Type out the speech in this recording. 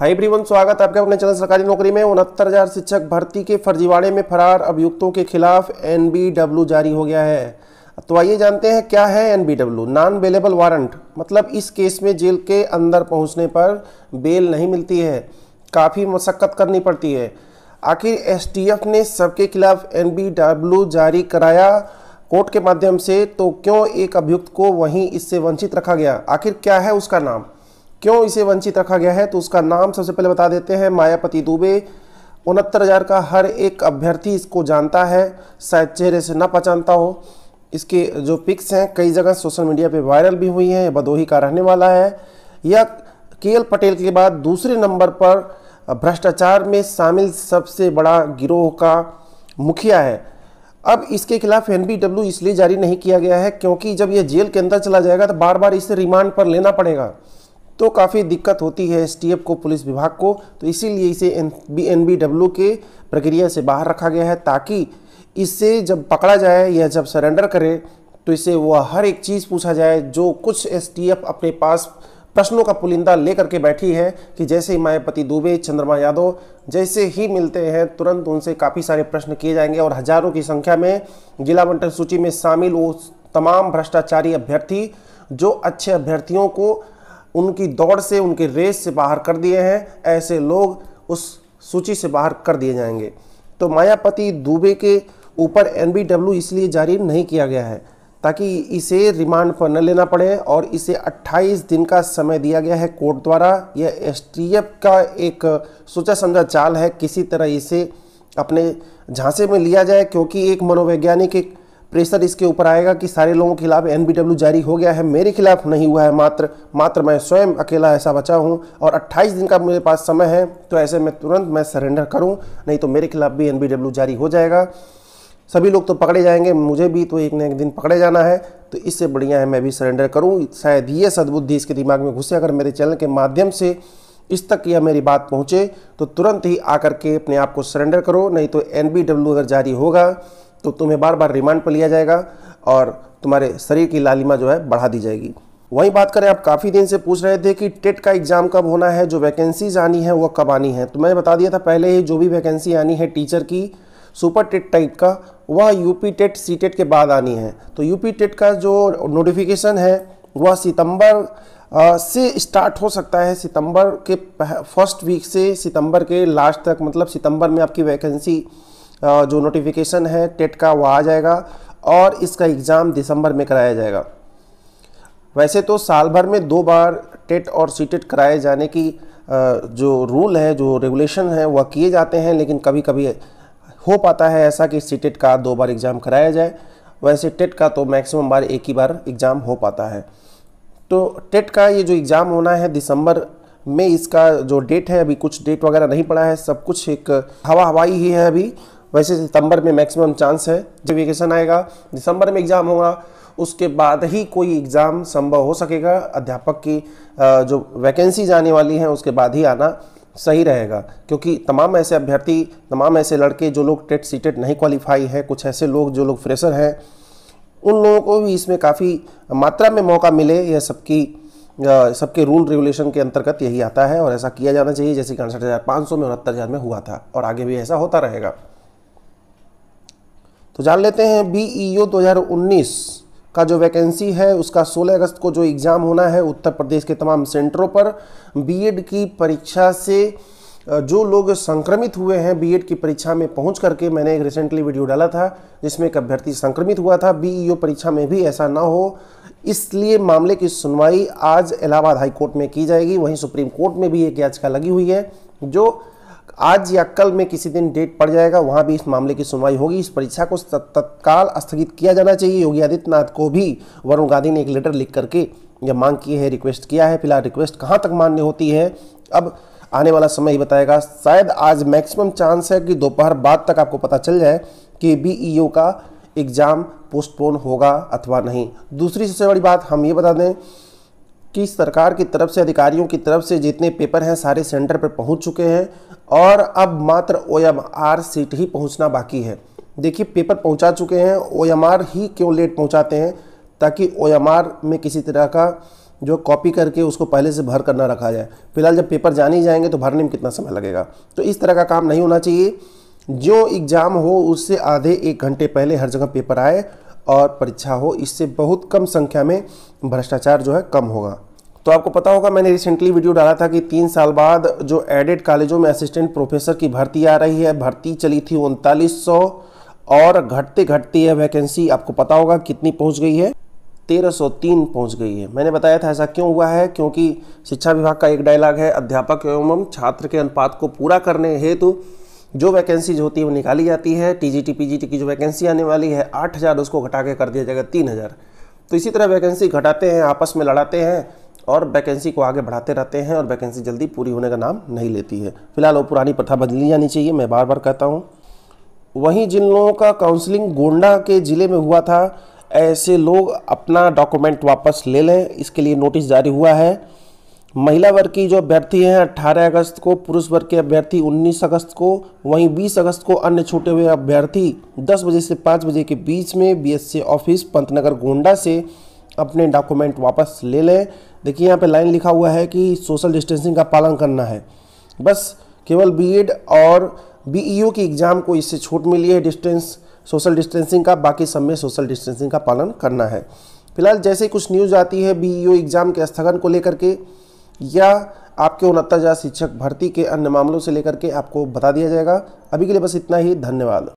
हाय ब्रीवन स्वागत है आपके अपने चैनल सरकारी नौकरी में उनहत्तर हजार शिक्षक भर्ती के फर्जीवाड़े में फरार अभियुक्तों के खिलाफ एनबीडब्ल्यू जारी हो गया है तो आइए जानते हैं क्या है एनबीडब्ल्यू नॉन बेलेबल वारंट मतलब इस केस में जेल के अंदर पहुंचने पर बेल नहीं मिलती है काफ़ी मशक्क़त करनी पड़ती है आखिर एस ने सबके खिलाफ एन जारी कराया कोर्ट के माध्यम से तो क्यों एक अभियुक्त को वहीं इससे वंचित रखा गया आखिर क्या है उसका नाम क्यों इसे वंचित रखा गया है तो उसका नाम सबसे पहले बता देते हैं मायापति दुबे उनहत्तर हज़ार का हर एक अभ्यर्थी इसको जानता है शायद चेहरे से ना पहचानता हो इसके जो पिक्स हैं कई जगह सोशल मीडिया पे वायरल भी हुई हैं भदोही का रहने वाला है यह के पटेल के बाद दूसरे नंबर पर भ्रष्टाचार में शामिल सबसे बड़ा गिरोह का मुखिया है अब इसके खिलाफ एन इसलिए जारी नहीं किया गया है क्योंकि जब यह जेल के अंदर चला जाएगा तो बार बार इसे रिमांड पर लेना पड़ेगा तो काफ़ी दिक्कत होती है एस को पुलिस विभाग को तो इसीलिए इसे एन बी के प्रक्रिया से बाहर रखा गया है ताकि इससे जब पकड़ा जाए या जब सरेंडर करे तो इसे वह हर एक चीज़ पूछा जाए जो कुछ एस अपने पास प्रश्नों का पुलिंदा लेकर के बैठी है कि जैसे ही मायापति दुबे चंद्रमा यादव जैसे ही मिलते हैं तुरंत उनसे काफ़ी सारे प्रश्न किए जाएंगे और हजारों की संख्या में जिला बंटन सूची में शामिल वो तमाम भ्रष्टाचारी अभ्यर्थी जो अच्छे अभ्यर्थियों को उनकी दौड़ से उनके रेस से बाहर कर दिए हैं ऐसे लोग उस सूची से बाहर कर दिए जाएंगे तो मायापति दुबे के ऊपर एन इसलिए जारी नहीं किया गया है ताकि इसे रिमांड पर न लेना पड़े और इसे 28 दिन का समय दिया गया है कोर्ट द्वारा यह एस का एक सोचा समझा चाल है किसी तरह इसे अपने झांसे में लिया जाए क्योंकि एक मनोवैज्ञानिक एक प्रेशर इसके ऊपर आएगा कि सारे लोगों के खिलाफ एन जारी हो गया है मेरे खिलाफ नहीं हुआ है मात्र मात्र मैं स्वयं अकेला ऐसा बचा हूँ और 28 दिन का मेरे पास समय है तो ऐसे में तुरंत मैं सरेंडर करूँ नहीं तो मेरे खिलाफ भी एन जारी हो जाएगा सभी लोग तो पकड़े जाएंगे मुझे भी तो एक न एक दिन पकड़े जाना है तो इससे बढ़िया है मैं भी सरेंडर करूँ शायद ये सद्बुद्धि इसके दिमाग में घुसे अगर मेरे चैनल के माध्यम से इस तक यह मेरी बात पहुँचे तो तुरंत ही आकर के अपने आप को सरेंडर करो नहीं तो एन अगर जारी होगा तो तुम्हें बार बार रिमांड पर लिया जाएगा और तुम्हारे शरीर की लालिमा जो है बढ़ा दी जाएगी वहीं बात करें आप काफ़ी दिन से पूछ रहे थे कि टेट का एग्ज़ाम कब होना है जो वैकेंसीज आनी है वह कब आनी है तो मैंने बता दिया था पहले ही जो भी वैकेंसी आनी है टीचर की सुपर टेट टाइप का वह यूपी टेट सी टेट के बाद आनी है तो यूपी टेट का जो नोटिफिकेशन है वह सितंबर से स्टार्ट हो सकता है सितंबर के फर्स्ट वीक से सितंबर के लास्ट तक मतलब सितंबर में आपकी वैकेंसी जो नोटिफिकेशन है टेट का वो आ जाएगा और इसका एग्ज़ाम दिसंबर में कराया जाएगा वैसे तो साल भर में दो बार टेट और सी टेट कराए जाने की जो रूल है जो रेगुलेशन है वह किए जाते हैं लेकिन कभी कभी हो पाता है ऐसा कि सी टेट का दो बार एग्ज़ाम कराया जाए वैसे टेट का तो मैक्सिमम बार एक ही बार एग्ज़ाम हो पाता है तो टेट का ये जो एग्ज़ाम होना है दिसंबर में इसका जो डेट है अभी कुछ डेट वगैरह नहीं पड़ा है सब कुछ एक हवा हवाई ही है अभी वैसे सितंबर में मैक्सिमम चांस है जब वेकेशन आएगा दिसंबर में एग्ज़ाम होगा उसके बाद ही कोई एग्ज़ाम संभव हो सकेगा अध्यापक की जो वैकेंसीज आने वाली हैं उसके बाद ही आना सही रहेगा क्योंकि तमाम ऐसे अभ्यर्थी तमाम ऐसे लड़के जो लोग टेट सीटेट नहीं क्वालिफाई है कुछ ऐसे लोग जो लोग फ्रेशर हैं उन लोगों को भी इसमें काफ़ी मात्रा में मौका मिले यह सबकी सबके रूल रेगुलेशन के अंतर्गत यही आता है और ऐसा किया जाना चाहिए जैसे कि अड़सठ हज़ार पाँच सौ में उनहत्तर हज़ार में हुआ था और आगे भी ऐसा होता रहेगा तो जान लेते हैं बी ई ओ उन्नीस का जो वैकेंसी है उसका 16 अगस्त को जो एग्ज़ाम होना है उत्तर प्रदेश के तमाम सेंटरों पर बीएड की परीक्षा से जो लोग संक्रमित हुए हैं बीएड की परीक्षा में पहुंच करके मैंने एक रिसेंटली वीडियो डाला था जिसमें एक अभ्यर्थी संक्रमित हुआ था बीईओ परीक्षा में भी ऐसा ना हो इसलिए मामले की सुनवाई आज इलाहाबाद हाईकोर्ट में की जाएगी वहीं सुप्रीम कोर्ट में भी एक याचिका लगी हुई है जो आज या कल में किसी दिन डेट पड़ जाएगा वहाँ भी इस मामले की सुनवाई होगी इस परीक्षा को तत्काल स्थगित किया जाना चाहिए योगी आदित्यनाथ को भी वरुण गांधी ने एक लेटर लिख करके यह मांग की है रिक्वेस्ट किया है फिलहाल रिक्वेस्ट कहाँ तक मान्य होती है अब आने वाला समय ही बताएगा शायद आज मैक्सिमम चांस है कि दोपहर बाद तक आपको पता चल जाए कि बी e का एग्ज़ाम पोस्टपोन होगा अथवा नहीं दूसरी सबसे बड़ी बात हम ये बता दें कि सरकार की तरफ से अधिकारियों की तरफ से जितने पेपर हैं सारे सेंटर पर पहुंच चुके हैं और अब मात्र ओ एम आर सीट ही पहुंचना बाकी है देखिए पेपर पहुंचा चुके हैं ओ एम आर ही क्यों लेट पहुंचाते हैं ताकि ओ एम आर में किसी तरह का जो कॉपी करके उसको पहले से भर करना रखा जाए फिलहाल जब पेपर जाने ही जाएंगे तो भरने में कितना समय लगेगा तो इस तरह का काम नहीं होना चाहिए जो एग्ज़ाम हो उससे आधे एक घंटे पहले हर जगह पेपर आए और परीक्षा हो इससे बहुत कम संख्या में भ्रष्टाचार जो है कम होगा तो आपको पता होगा मैंने रिसेंटली वीडियो डाला था कि तीन साल बाद जो एडेड कॉलेजों में असिस्टेंट प्रोफेसर की भर्ती आ रही है भर्ती चली थी उनतालीस और घटते घटते यह वैकेंसी आपको पता होगा कितनी पहुंच गई है 1303 पहुंच गई है मैंने बताया था ऐसा क्यों हुआ है क्योंकि शिक्षा विभाग का एक डायलॉग है अध्यापक एवं छात्र के अनुपात को पूरा करने हेतु तो जो वैकेंसीज होती है वो निकाली जाती है टी जी की जो वैकेंसी आने वाली है आठ हज़ार उसको घटा के कर दिया जाएगा तीन हज़ार तो इसी तरह वैकेंसी घटाते हैं आपस में लड़ाते हैं और वैकेंसी को आगे बढ़ाते रहते हैं और वैकेंसी जल्दी पूरी होने का नाम नहीं लेती है फिलहाल वो पुरानी प्रथा बदली जानी चाहिए मैं बार बार कहता हूँ वहीं जिन लोगों का काउंसलिंग गोंडा के ज़िले में हुआ था ऐसे लोग अपना डॉक्यूमेंट वापस ले लें इसके लिए नोटिस जारी हुआ है महिला वर्ग की जो अभ्यर्थी हैं 18 अगस्त को पुरुष वर्ग के अभ्यर्थी 19 अगस्त को वहीं 20 अगस्त को अन्य छूटे हुए अभ्यर्थी 10 बजे से 5 बजे के बीच में बीएससी ऑफिस पंतनगर गोंडा से अपने डॉक्यूमेंट वापस ले लें देखिए यहाँ पे लाइन लिखा हुआ है कि सोशल डिस्टेंसिंग का पालन करना है बस केवल बी e और बी e की एग्ज़ाम को इससे छूट मिली है डिस्टेंस सोशल डिस्टेंसिंग का बाकी सब में सोशल डिस्टेंसिंग का पालन करना है फिलहाल जैसे कुछ न्यूज़ आती है बी e एग्ज़ाम के स्थगन को लेकर के या आपके उनहत्तर शिक्षक भर्ती के अन्य मामलों से लेकर के आपको बता दिया जाएगा अभी के लिए बस इतना ही धन्यवाद